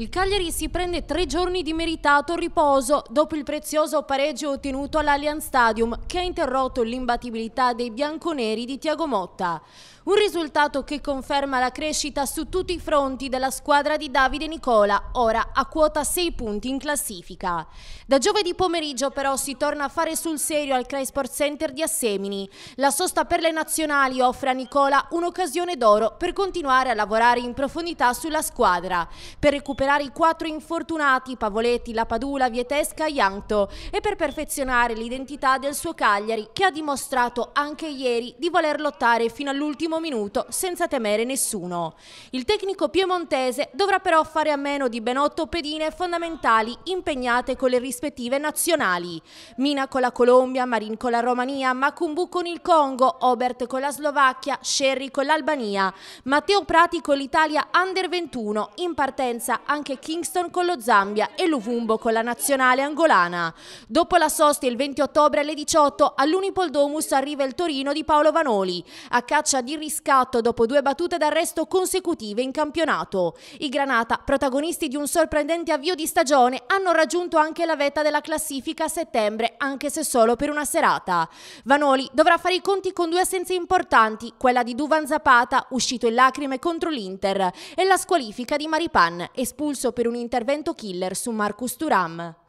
Il Cagliari si prende tre giorni di meritato riposo dopo il prezioso pareggio ottenuto all'Allianz Stadium che ha interrotto l'imbattibilità dei bianconeri di Tiago Motta. Un risultato che conferma la crescita su tutti i fronti della squadra di Davide Nicola, ora a quota 6 punti in classifica. Da giovedì pomeriggio però si torna a fare sul serio al Cray Sport Center di Assemini. La sosta per le nazionali offre a Nicola un'occasione d'oro per continuare a lavorare in profondità sulla squadra, per recuperare superare i quattro infortunati Pavoletti, La Padula, Vietesca e Ianto e per perfezionare l'identità del suo Cagliari che ha dimostrato anche ieri di voler lottare fino all'ultimo minuto senza temere nessuno. Il tecnico piemontese dovrà però fare a meno di ben otto pedine fondamentali impegnate con le rispettive nazionali. Mina con la Colombia, Marin con la Romania, Macumbu con il Congo, Obert con la Slovacchia, Sherry con l'Albania, Matteo Prati con l'Italia Under 21 in partenza anche Kingston con lo Zambia e Luvumbo con la nazionale angolana. Dopo la sosta il 20 ottobre alle 18 all'Unipol Domus arriva il Torino di Paolo Vanoli, a caccia di riscatto dopo due battute d'arresto consecutive in campionato. I Granata, protagonisti di un sorprendente avvio di stagione, hanno raggiunto anche la vetta della classifica a settembre, anche se solo per una serata. Vanoli dovrà fare i conti con due assenze importanti, quella di Duvan Zapata, uscito in lacrime contro l'Inter, e la squalifica di Maripan, espulso espulso per un intervento killer su Marcus Turam.